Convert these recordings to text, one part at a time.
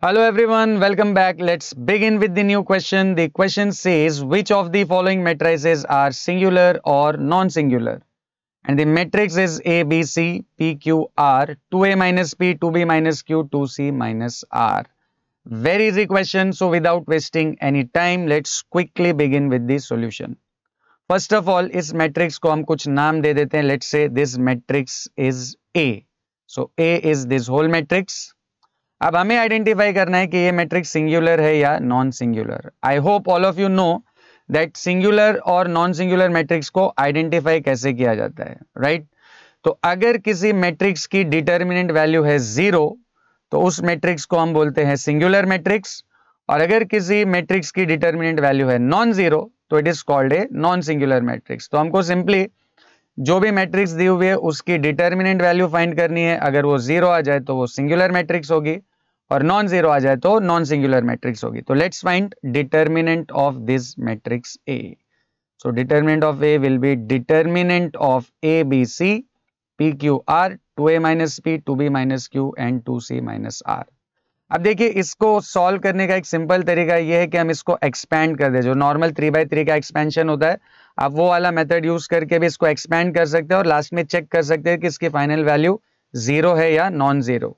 Hello everyone, welcome back. Let's begin with the new question. The question says which of the following matrices are singular or non-singular? And the matrix is A, B, C, P, Q, R, 2A minus P, 2B minus Q, 2C minus R. Very easy question. So without wasting any time, let's quickly begin with the solution. First of all, is matrix ko hum kuch naam de dete hain. हैं. Let's say this matrix is A. So A is this whole matrix. अब हमें identify करना है कि ये matrix singular है या non singular I hope all of you know that singular और नॉन सिंगुलर मैट्रिक्स को आइडेंटिफाई कैसे किया जाता है राइट right? तो अगर किसी मैट्रिक्स की डिटर्मिनेंट वैल्यू है जीरो तो उस मैट्रिक्स को हम बोलते हैं सिंगुलर मैट्रिक्स और अगर किसी मैट्रिक्स की डिटर्मिनेंट वैल्यू है नॉन जीरो तो it is called a non singular matrix तो हमको सिंपली जो भी मैट्रिक्स दी हुई है उसकी डिटर्मिनेंट वैल्यू फाइंड करनी है अगर वो जीरो आ जाए तो वो सिंगुलर मैट्रिक्स होगी और नॉन जीरो आ जाए तो नॉन सिंगुलर मैट्रिक्स होगी तो let's find determinant of this matrix A so determinant of A will be determinant of A B C P Q R two A minus P two B minus Q and two C minus R अब देखिए इसको solve करने का एक simple तरीका यह है कि हम इसको एक्सपेंड कर दे जो नॉर्मल थ्री बाई थ्री का एक्सपेंशन होता है आप वो वाला मेथड यूज करके भी इसको एक्सपेंड कर सकते हैं और लास्ट में चेक कर सकते हैं कि इसकी फाइनल वैल्यू जीरो है या नॉन जीरो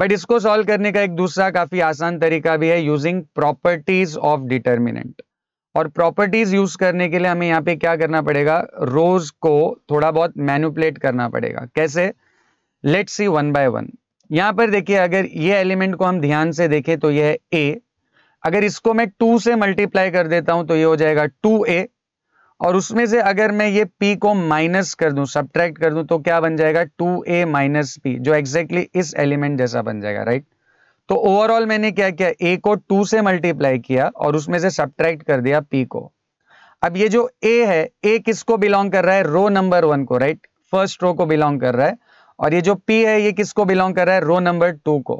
बट इसको सॉल्व करने का एक दूसरा काफी आसान तरीका भी है यूजिंग प्रॉपर्टीज ऑफ डिटर्मिनेंट और प्रॉपर्टीज यूज करने के लिए हमें यहाँ पे क्या करना पड़ेगा रोज को थोड़ा बहुत मैनुपलेट करना पड़ेगा कैसे let's see one by one यहाँ पर देखिए अगर ये एलिमेंट को हम ध्यान से देखें तो यह है ए अगर इसको मैं टू से मल्टीप्लाई कर देता हूं तो ये हो जाएगा टू ए और उसमें से अगर मैं ये p को माइनस कर दूं सब्ट्रैक्ट कर दूं तो क्या बन जाएगा 2a ए माइनस पी जो एग्जैक्टली exactly इस एलिमेंट जैसा बन जाएगा राइट तो ओवरऑल मैंने क्या किया a को 2 से मल्टीप्लाई किया और उसमें से सब्ट्रैक्ट कर दिया p को अब ये जो a है a किसको बिलोंग कर रहा है रो नंबर वन को राइट फर्स्ट रो को बिलोंग कर रहा है और ये जो p है ये किसको बिलोंग कर रहा है रो नंबर टू को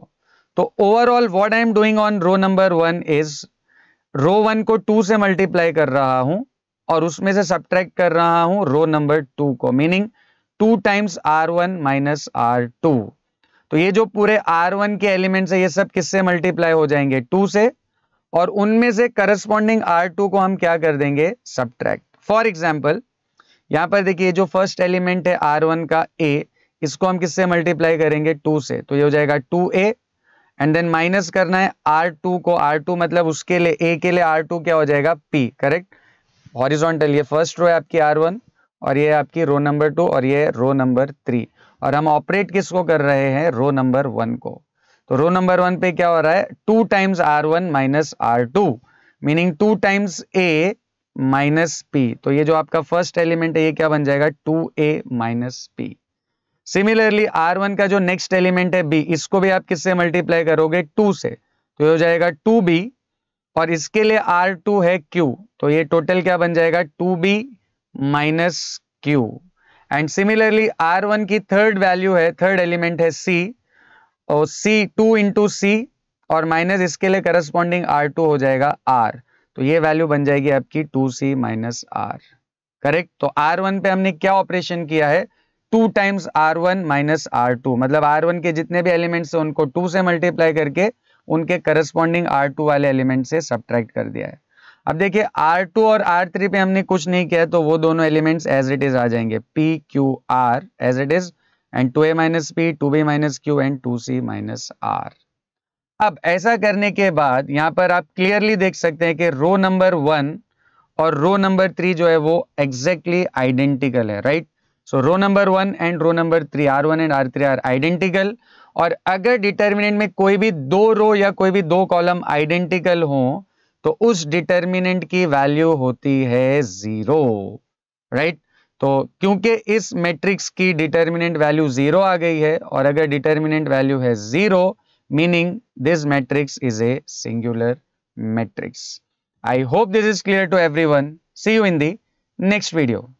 तो overall what I am doing on row number one is row one को टू से मल्टीप्लाई कर रहा हूं और उसमें से सब्ट्रैक्ट कर रहा हूं रो नंबर टू को meaning two times R one minus R two तो ये जो पूरे आर वन के एलिमेंट्स है ये सब किससे मल्टीप्लाई हो जाएंगे टू से और उनमें से करस्पॉन्डिंग आर टू को हम क्या कर देंगे सब्ट्रैक्ट फॉर एग्जाम्पल यहां पर देखिए जो फर्स्ट एलिमेंट है आर वन का ए इसको हम किससे मल्टीप्लाई करेंगे टू से तो ये हो जाएगा two A and then minus करना है आर टू को आर टू मतलब उसके लिए ए के लिए आर टू क्या हो जाएगा पी करेक्ट हॉरिजॉन्टल ये फर्स्ट रो है आपकी आर वन और ये आपकी रो नंबर टू और ये रो नंबर थ्री और हम ऑपरेट किसको कर रहे हैं रो नंबर वन को तो रो नंबर वन पे क्या हो रहा है two times R one minus R two meaning two times A minus P तो ये जो आपका फर्स्ट एलिमेंट है ये क्या बन जाएगा two A minus P similarly R one का जो नेक्स्ट एलिमेंट है बी इसको भी आप किससे मल्टीप्लाई करोगे टू से तो ये हो जाएगा टू बी और इसके लिए आर टू है क्यू तो ये टोटल क्या बन जाएगा two B minus Q and similarly R one की थर्ड वैल्यू है थर्ड एलिमेंट है सी और सी टू इंटू सी और माइनस इसके लिए करस्पॉन्डिंग आर टू हो जाएगा आर तो ये वैल्यू बन जाएगी आपकी two C minus R correct तो आर वन पे हमने क्या ऑपरेशन किया है two times R one minus R two मतलब आर वन के जितने भी एलिमेंट्स हैं उनको टू से मल्टीप्लाई करके उनके करस्पॉन्डिंग आर टू वाले एलिमेंट से सब्ट्रैक्ट कर दिया है अब देखिए आर टू और आर थ्री पे हमने कुछ नहीं किया तो वो दोनों एलिमेंट्स एज इट इज आ जाएंगे P Q R as it is and two A minus P two B minus Q and two C minus R अब ऐसा करने के बाद यहाँ पर आप क्लियरली देख सकते हैं कि रो नंबर वन और रो नंबर थ्री जो है वो एग्जैक्टली आइडेंटिकल है राइट right? So row number one and row number three R one and R three are identical और अगर डिटर्मिनेंट में कोई भी दो रो या कोई भी दो कॉलम आइडेंटिकल हो तो उस डिटर्मिनेंट की वैल्यू होती है जीरो राइट right? तो क्योंकि इस मैट्रिक्स की डिटर्मिनेंट वैल्यू जीरो आ गई है और अगर डिटर्मिनेंट वैल्यू है zero meaning this matrix is a singular matrix I hope this is clear to one see you in the next video